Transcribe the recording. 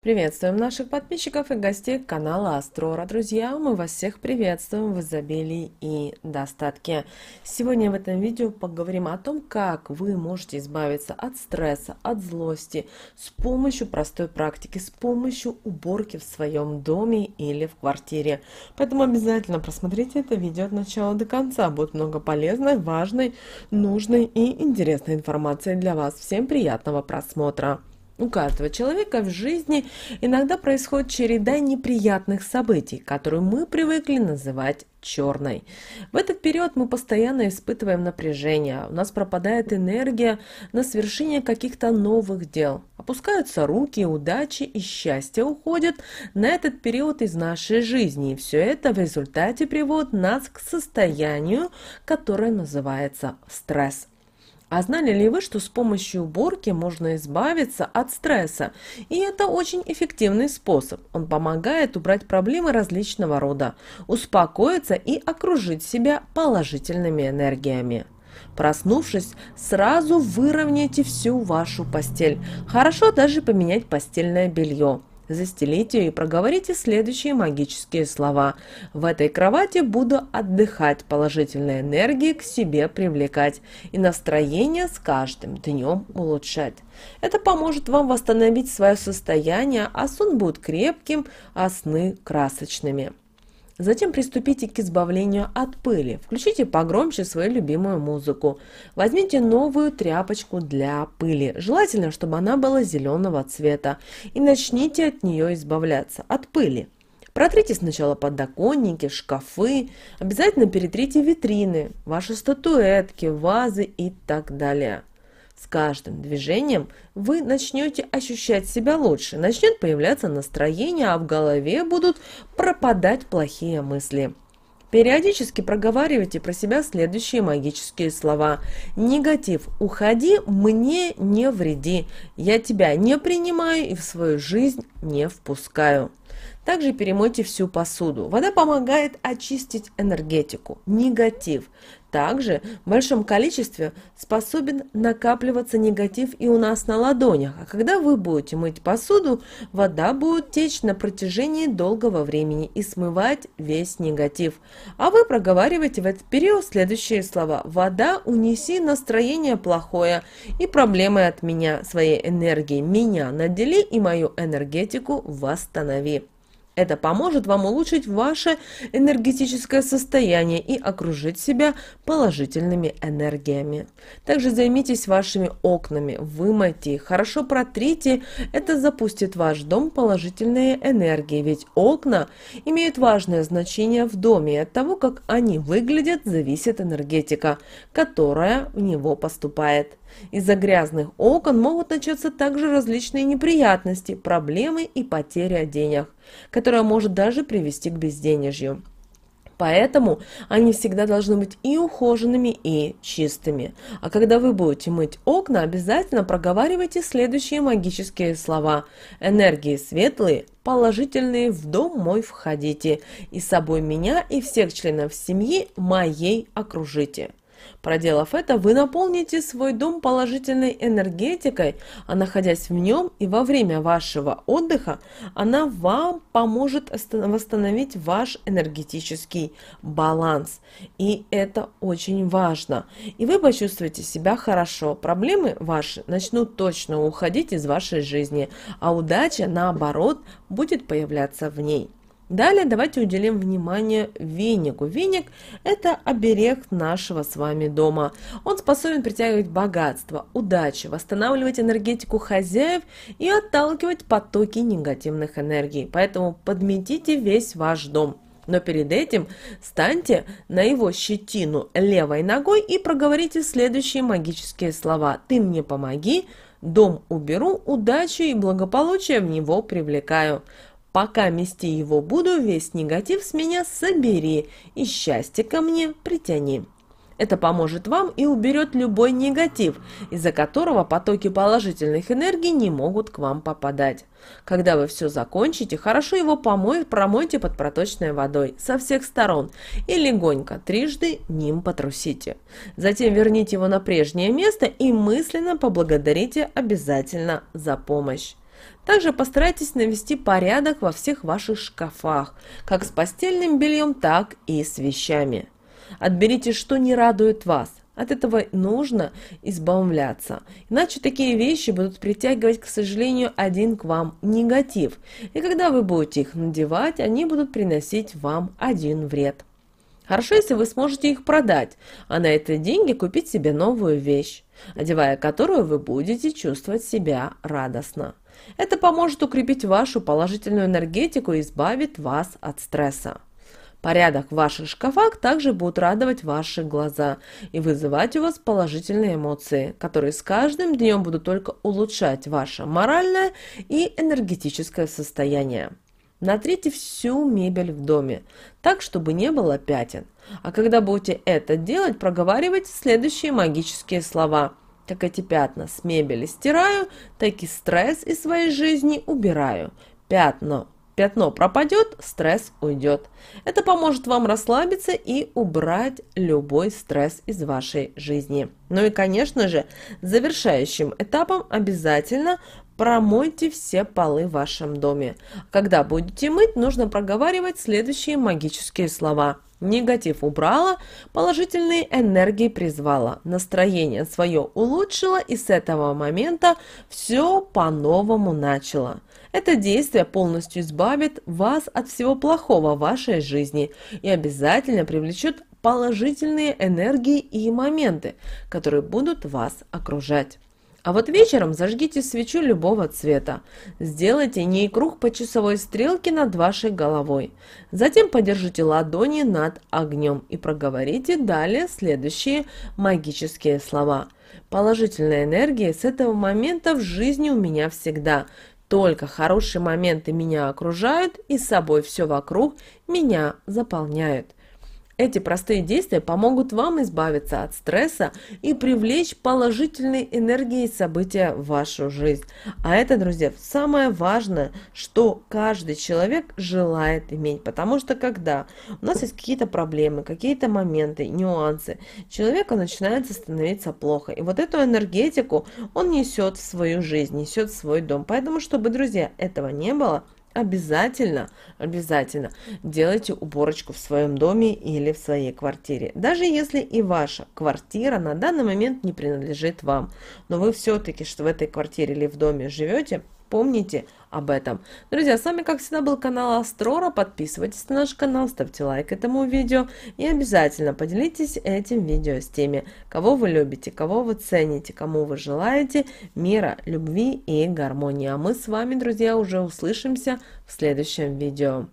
Приветствуем наших подписчиков и гостей канала Астрора. Друзья, мы вас всех приветствуем в изобилии и достатке. Сегодня в этом видео поговорим о том, как вы можете избавиться от стресса, от злости с помощью простой практики, с помощью уборки в своем доме или в квартире. Поэтому обязательно просмотрите это видео от начала до конца. Будет много полезной, важной, нужной и интересной информации для вас. Всем приятного просмотра! У каждого человека в жизни иногда происходит череда неприятных событий, которую мы привыкли называть черной. В этот период мы постоянно испытываем напряжение, у нас пропадает энергия на свершение каких-то новых дел. Опускаются руки, удачи и счастье уходят на этот период из нашей жизни. И все это в результате приводит нас к состоянию, которое называется стресс. А знали ли вы, что с помощью уборки можно избавиться от стресса? И это очень эффективный способ. Он помогает убрать проблемы различного рода, успокоиться и окружить себя положительными энергиями. Проснувшись, сразу выровняйте всю вашу постель. Хорошо даже поменять постельное белье. Застелите и проговорите следующие магические слова. В этой кровати буду отдыхать, положительной энергии к себе привлекать и настроение с каждым днем улучшать. Это поможет вам восстановить свое состояние, а сон будет крепким, а сны красочными. Затем приступите к избавлению от пыли. Включите погромче свою любимую музыку. Возьмите новую тряпочку для пыли. Желательно, чтобы она была зеленого цвета. И начните от нее избавляться, от пыли. Протрите сначала подоконники, шкафы, обязательно перетрите витрины, ваши статуэтки, вазы и так далее. С каждым движением вы начнете ощущать себя лучше, начнет появляться настроение, а в голове будут пропадать плохие мысли. Периодически проговаривайте про себя следующие магические слова. Негатив. Уходи, мне не вреди. Я тебя не принимаю и в свою жизнь не впускаю. Также перемойте всю посуду. Вода помогает очистить энергетику, негатив. Также в большом количестве способен накапливаться негатив и у нас на ладонях, а когда вы будете мыть посуду, вода будет течь на протяжении долгого времени и смывать весь негатив. А вы проговариваете в этот период следующие слова «Вода, унеси настроение плохое и проблемы от меня, своей энергии, меня надели и мою энергетику восстанови». Это поможет вам улучшить ваше энергетическое состояние и окружить себя положительными энергиями. Также займитесь вашими окнами, вымойте их, хорошо протрите. Это запустит ваш дом положительные энергии, ведь окна имеют важное значение в доме, от того, как они выглядят, зависит энергетика, которая в него поступает. Из-за грязных окон могут начаться также различные неприятности, проблемы и потеря денег, которая может даже привести к безденежью. Поэтому они всегда должны быть и ухоженными, и чистыми. А когда вы будете мыть окна, обязательно проговаривайте следующие магические слова. Энергии светлые, положительные, в дом мой входите, и с собой меня и всех членов семьи моей окружите. Проделав это, вы наполните свой дом положительной энергетикой, а находясь в нем и во время вашего отдыха, она вам поможет восстановить ваш энергетический баланс. И это очень важно. И вы почувствуете себя хорошо. Проблемы ваши начнут точно уходить из вашей жизни, а удача, наоборот, будет появляться в ней. Далее давайте уделим внимание венику. Веник – это оберег нашего с вами дома. Он способен притягивать богатство, удачу, восстанавливать энергетику хозяев и отталкивать потоки негативных энергий. Поэтому подметите весь ваш дом. Но перед этим станьте на его щетину левой ногой и проговорите следующие магические слова. «Ты мне помоги», «Дом уберу», «Удачу и благополучие в него привлекаю». Пока мести его буду, весь негатив с меня собери и счастье ко мне притяни. Это поможет вам и уберет любой негатив, из-за которого потоки положительных энергий не могут к вам попадать. Когда вы все закончите, хорошо его помой, промойте под проточной водой со всех сторон и легонько трижды ним потрусите. Затем верните его на прежнее место и мысленно поблагодарите обязательно за помощь. Также постарайтесь навести порядок во всех ваших шкафах, как с постельным бельем, так и с вещами. Отберите, что не радует вас. От этого нужно избавляться, иначе такие вещи будут притягивать, к сожалению, один к вам негатив, и когда вы будете их надевать, они будут приносить вам один вред. Хорошо, если вы сможете их продать, а на эти деньги купить себе новую вещь, одевая которую вы будете чувствовать себя радостно. Это поможет укрепить вашу положительную энергетику и избавит вас от стресса. Порядок в ваших шкафах также будет радовать ваши глаза и вызывать у вас положительные эмоции, которые с каждым днем будут только улучшать ваше моральное и энергетическое состояние. Натрите всю мебель в доме, так, чтобы не было пятен. А когда будете это делать, проговаривайте следующие магические слова – так эти пятна с мебели стираю, так и стресс из своей жизни убираю. Пятно пятно пропадет, стресс уйдет. Это поможет вам расслабиться и убрать любой стресс из вашей жизни. Ну и, конечно же, завершающим этапом обязательно промойте все полы в вашем доме. Когда будете мыть, нужно проговаривать следующие магические слова – Негатив убрала, положительные энергии призвала, настроение свое улучшила и с этого момента все по-новому начала. Это действие полностью избавит вас от всего плохого в вашей жизни и обязательно привлечет положительные энергии и моменты, которые будут вас окружать. А вот вечером зажгите свечу любого цвета. Сделайте ней круг по часовой стрелке над вашей головой. Затем подержите ладони над огнем и проговорите далее следующие магические слова. Положительная энергия с этого момента в жизни у меня всегда. Только хорошие моменты меня окружают и с собой все вокруг меня заполняют. Эти простые действия помогут вам избавиться от стресса и привлечь положительной энергии события в вашу жизнь. А это, друзья, самое важное, что каждый человек желает иметь. Потому что когда у нас есть какие-то проблемы, какие-то моменты, нюансы, человека начинается становиться плохо. И вот эту энергетику он несет в свою жизнь, несет в свой дом. Поэтому, чтобы, друзья, этого не было – обязательно, обязательно делайте уборочку в своем доме или в своей квартире. Даже если и ваша квартира на данный момент не принадлежит вам, но вы все-таки, что в этой квартире или в доме живете – Помните об этом. Друзья, с вами, как всегда, был канал Астрора. Подписывайтесь на наш канал, ставьте лайк этому видео. И обязательно поделитесь этим видео с теми, кого вы любите, кого вы цените, кому вы желаете мира, любви и гармонии. А мы с вами, друзья, уже услышимся в следующем видео.